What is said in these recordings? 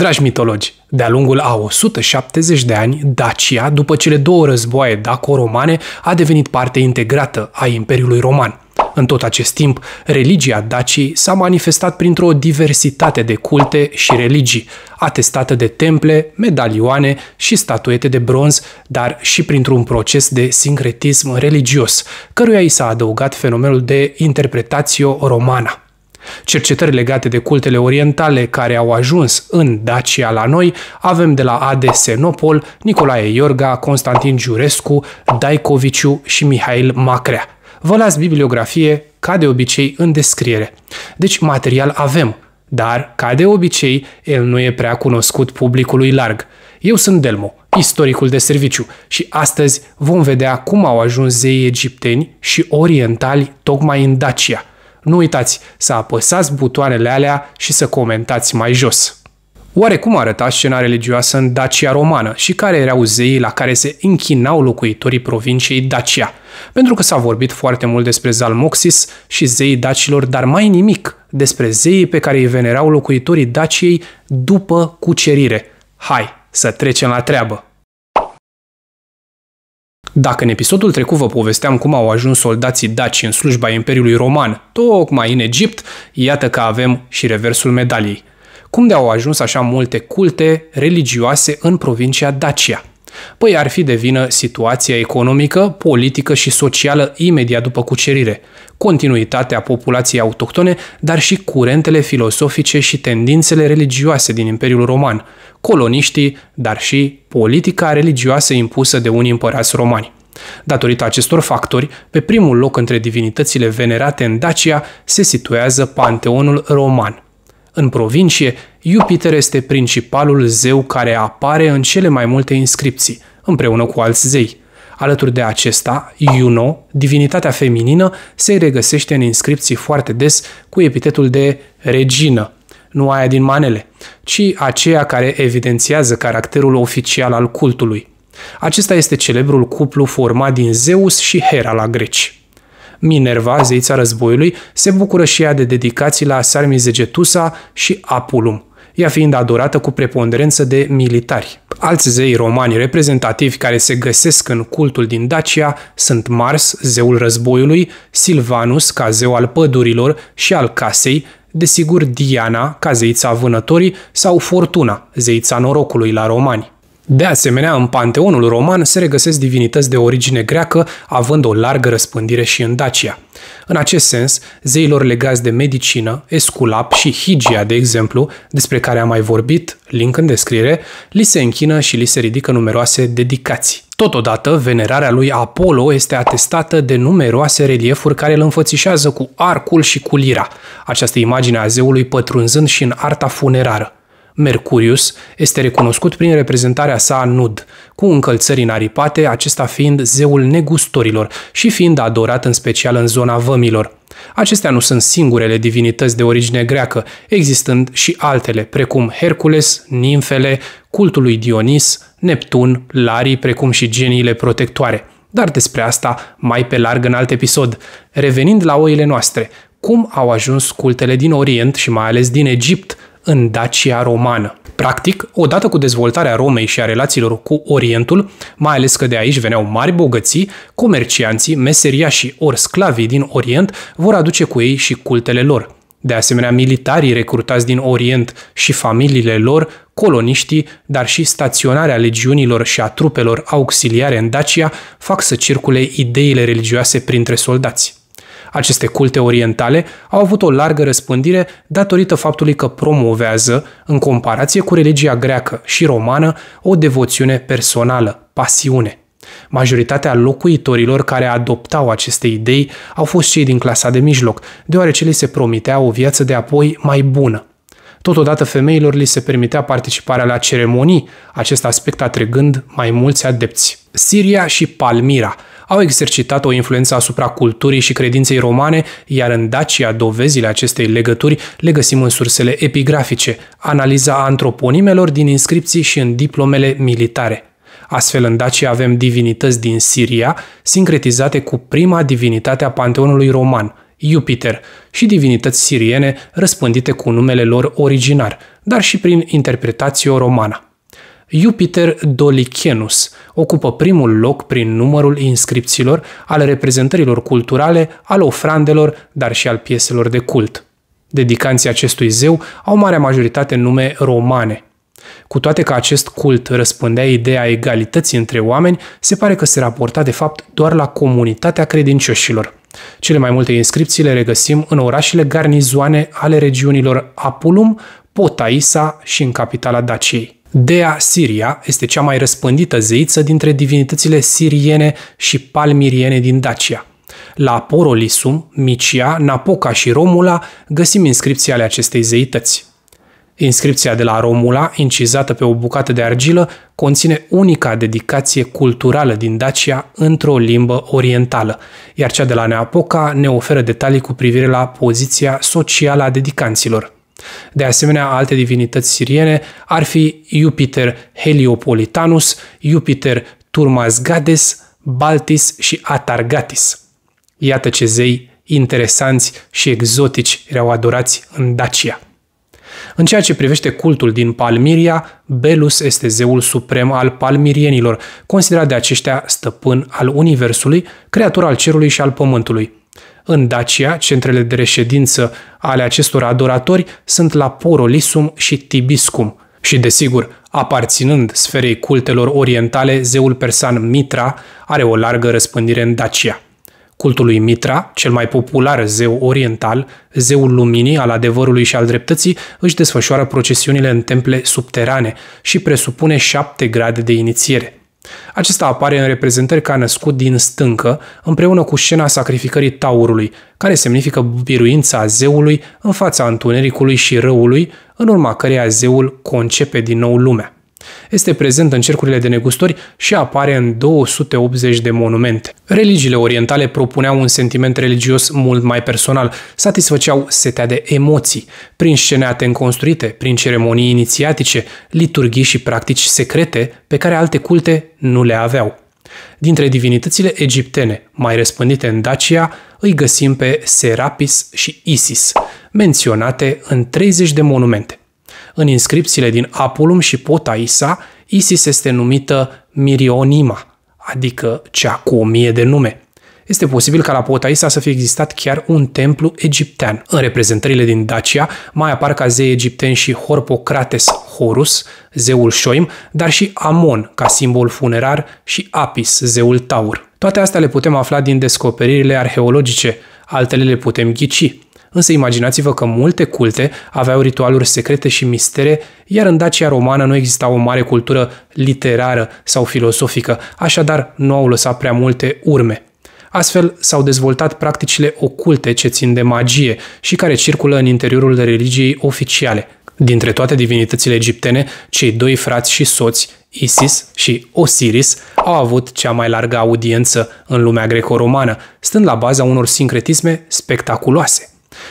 Dragi mitologi, de-a lungul a 170 de ani, Dacia, după cele două războaie daco-romane, a devenit parte integrată a Imperiului Roman. În tot acest timp, religia Dacii s-a manifestat printr-o diversitate de culte și religii, atestată de temple, medalioane și statuete de bronz, dar și printr-un proces de sincretism religios, căruia i s-a adăugat fenomenul de interpretatio romana. Cercetări legate de cultele orientale care au ajuns în Dacia la noi avem de la A.D. Senopol, Nicolae Iorga, Constantin Giurescu, Daicoviciu și Mihail Macrea. Vă las bibliografie, ca de obicei, în descriere. Deci material avem, dar, ca de obicei, el nu e prea cunoscut publicului larg. Eu sunt Delmo, istoricul de serviciu, și astăzi vom vedea cum au ajuns zeii egipteni și orientali tocmai în Dacia – nu uitați să apăsați butoanele alea și să comentați mai jos. Oare cum arăta scena religioasă în Dacia romană și care erau zeii la care se închinau locuitorii provinciei Dacia? Pentru că s-a vorbit foarte mult despre Zalmoxis și zeii dacilor, dar mai nimic despre zeii pe care îi venerau locuitorii Daciei după cucerire. Hai să trecem la treabă! Dacă în episodul trecut vă povesteam cum au ajuns soldații daci în slujba Imperiului Roman, tocmai în Egipt, iată că avem și reversul medaliei. Cum de au ajuns așa multe culte religioase în provincia Dacia? Păi ar fi de vină situația economică, politică și socială imediat după cucerire, continuitatea populației autohtone, dar și curentele filosofice și tendințele religioase din Imperiul Roman, coloniștii, dar și politica religioasă impusă de unii împărați romani. Datorită acestor factori, pe primul loc între divinitățile venerate în Dacia se situează Panteonul Roman – în provincie, Jupiter este principalul zeu care apare în cele mai multe inscripții, împreună cu alți zei. Alături de acesta, Juno, divinitatea feminină, se regăsește în inscripții foarte des cu epitetul de regină, nu aia din manele, ci aceea care evidențiază caracterul oficial al cultului. Acesta este celebrul cuplu format din Zeus și Hera la greci. Minerva, zeița războiului, se bucură și ea de dedicații la sarmizegetusa și Apulum, ea fiind adorată cu preponderență de militari. Alți zei romani reprezentativi care se găsesc în cultul din Dacia sunt Mars, zeul războiului, Silvanus, ca zeu al pădurilor și al casei, desigur Diana, ca zeița vânătorii, sau Fortuna, zeița norocului la romani. De asemenea, în panteonul roman se regăsesc divinități de origine greacă, având o largă răspândire și în Dacia. În acest sens, zeilor legați de medicină, Esculap și Higia, de exemplu, despre care am mai vorbit, link în descriere, li se închină și li se ridică numeroase dedicații. Totodată, venerarea lui Apollo este atestată de numeroase reliefuri care îl înfățișează cu arcul și cu lira, această imagine a zeului pătrunzând și în arta funerară. Mercurius este recunoscut prin reprezentarea sa nud, cu încălțări aripate, acesta fiind zeul negustorilor și fiind adorat în special în zona vămilor. Acestea nu sunt singurele divinități de origine greacă, existând și altele, precum Hercules, nimfele, cultul lui Dionis, Neptun, Larii, precum și geniile protectoare. Dar despre asta mai pe larg în alt episod. Revenind la oile noastre, cum au ajuns cultele din Orient și mai ales din Egipt în Dacia romană. Practic, odată cu dezvoltarea Romei și a relațiilor cu Orientul, mai ales că de aici veneau mari bogății, comercianții, meseriașii ori sclavii din Orient vor aduce cu ei și cultele lor. De asemenea, militarii recrutați din Orient și familiile lor, coloniștii, dar și staționarea legiunilor și a trupelor auxiliare în Dacia fac să circule ideile religioase printre soldați. Aceste culte orientale au avut o largă răspândire datorită faptului că promovează, în comparație cu religia greacă și romană, o devoțiune personală, pasiune. Majoritatea locuitorilor care adoptau aceste idei au fost cei din clasa de mijloc, deoarece li se promitea o viață de apoi mai bună. Totodată femeilor li se permitea participarea la ceremonii, acest aspect atrăgând mai mulți adepți. Siria și Palmira – au exercitat o influență asupra culturii și credinței romane, iar în Dacia dovezile acestei legături le găsim în sursele epigrafice, analiza antroponimelor din inscripții și în diplomele militare. Astfel, în Dacia avem divinități din Siria, sincretizate cu prima divinitate a panteonului roman, Jupiter, și divinități siriene răspândite cu numele lor originar, dar și prin interpretație romană. Jupiter Dolichenus ocupă primul loc prin numărul inscripțiilor al reprezentărilor culturale, al ofrandelor, dar și al pieselor de cult. Dedicanții acestui zeu au marea majoritate nume romane. Cu toate că acest cult răspândea ideea egalității între oameni, se pare că se raporta de fapt doar la comunitatea credincioșilor. Cele mai multe inscripții le regăsim în orașele garnizoane ale regiunilor Apulum, Potaisa și în capitala Daciei. Dea Siria este cea mai răspândită zeiță dintre divinitățile siriene și palmiriene din Dacia. La Porolisum, Micia, Napoca și Romula găsim inscripții ale acestei zeități. Inscripția de la Romula, incizată pe o bucată de argilă, conține unica dedicație culturală din Dacia într-o limbă orientală, iar cea de la Neapoca ne oferă detalii cu privire la poziția socială a dedicanților. De asemenea, alte divinități siriene ar fi Jupiter Heliopolitanus, Jupiter Turmasgades, Baltis și Atargatis. Iată ce zei interesanți și exotici erau adorați în Dacia. În ceea ce privește cultul din Palmiria, Belus este zeul suprem al palmirienilor, considerat de aceștia stăpân al universului, creator al cerului și al pământului. În Dacia, centrele de reședință ale acestor adoratori sunt la Porolisum și Tibiscum. Și desigur, aparținând sferei cultelor orientale, zeul persan Mitra are o largă răspândire în Dacia. Cultul lui Mitra, cel mai popular zeu oriental, zeul luminii, al adevărului și al dreptății, își desfășoară procesiunile în temple subterane și presupune șapte grade de inițiere. Acesta apare în reprezentări ca născut din stâncă, împreună cu scena sacrificării taurului, care semnifică biruința zeului în fața întunericului și răului, în urma căreia zeul concepe din nou lumea. Este prezent în cercurile de negustori și apare în 280 de monumente. Religiile orientale propuneau un sentiment religios mult mai personal, satisfăceau setea de emoții, prin sceneate înconstruite, prin ceremonii inițiatice, liturghii și practici secrete pe care alte culte nu le aveau. Dintre divinitățile egiptene, mai răspândite în Dacia, îi găsim pe Serapis și Isis, menționate în 30 de monumente. În inscripțiile din Apulum și Potaisa, Isis este numită Mirionima, adică cea cu o mie de nume. Este posibil ca la Potaisa să fie existat chiar un templu egiptean. În reprezentările din Dacia mai apar ca zei egipteni și Horpocrates Horus, zeul Șoim, dar și Amon ca simbol funerar și Apis, zeul Taur. Toate astea le putem afla din descoperirile arheologice, altele le putem ghici. Însă imaginați-vă că multe culte aveau ritualuri secrete și mistere, iar în Dacia romană nu exista o mare cultură literară sau filosofică, așadar nu au lăsat prea multe urme. Astfel s-au dezvoltat practicile oculte ce țin de magie și care circulă în interiorul religiei oficiale. Dintre toate divinitățile egiptene, cei doi frați și soți, Isis și Osiris, au avut cea mai largă audiență în lumea greco-romană, stând la baza unor sincretisme spectaculoase.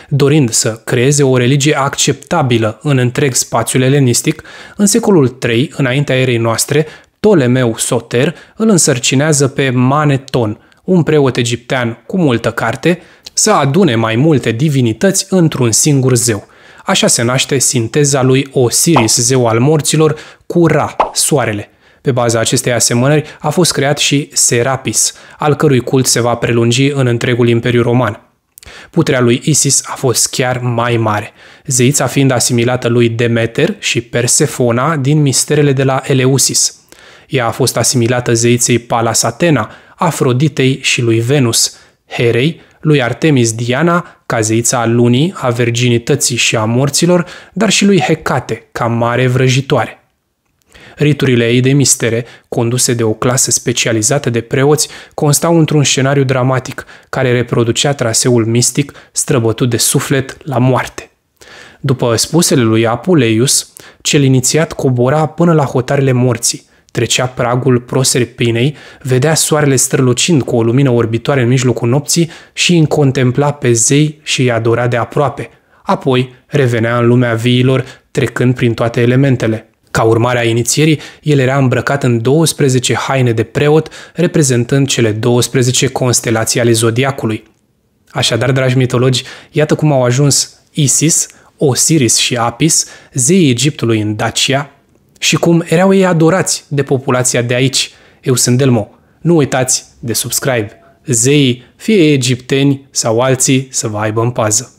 Dorind să creeze o religie acceptabilă în întreg spațiul elenistic, în secolul III, înaintea erei noastre, Ptolemeu Soter îl însărcinează pe Maneton, un preot egiptean cu multă carte, să adune mai multe divinități într-un singur zeu. Așa se naște sinteza lui Osiris, zeu al morților, cu Ra, soarele. Pe baza acestei asemănări a fost creat și Serapis, al cărui cult se va prelungi în întregul Imperiu Roman. Puterea lui Isis a fost chiar mai mare, zeița fiind asimilată lui Demeter și Persefona din misterele de la Eleusis. Ea a fost asimilată zeiței Palas Athena, Afroditei și lui Venus, Herei, lui Artemis Diana, ca zeița a lunii, a virginității și a morților, dar și lui Hecate, ca mare vrăjitoare. Riturile ei de mistere, conduse de o clasă specializată de preoți, constau într-un scenariu dramatic care reproducea traseul mistic străbătut de suflet la moarte. După spusele lui Apuleius, cel inițiat cobora până la hotarele morții, trecea pragul proserpinei, vedea soarele strălucind cu o lumină orbitoare în mijlocul nopții și îi contempla pe zei și îi adora de aproape. Apoi revenea în lumea viilor, trecând prin toate elementele. Ca urmare a inițierii, el era îmbrăcat în 12 haine de preot, reprezentând cele 12 constelații ale zodiacului. Așadar, dragi mitologi, iată cum au ajuns Isis, Osiris și Apis, zeii Egiptului în Dacia, și cum erau ei adorați de populația de aici. Eu sunt Delmo. Nu uitați de subscribe. Zeii, fie egipteni sau alții, să vă aibă în pază.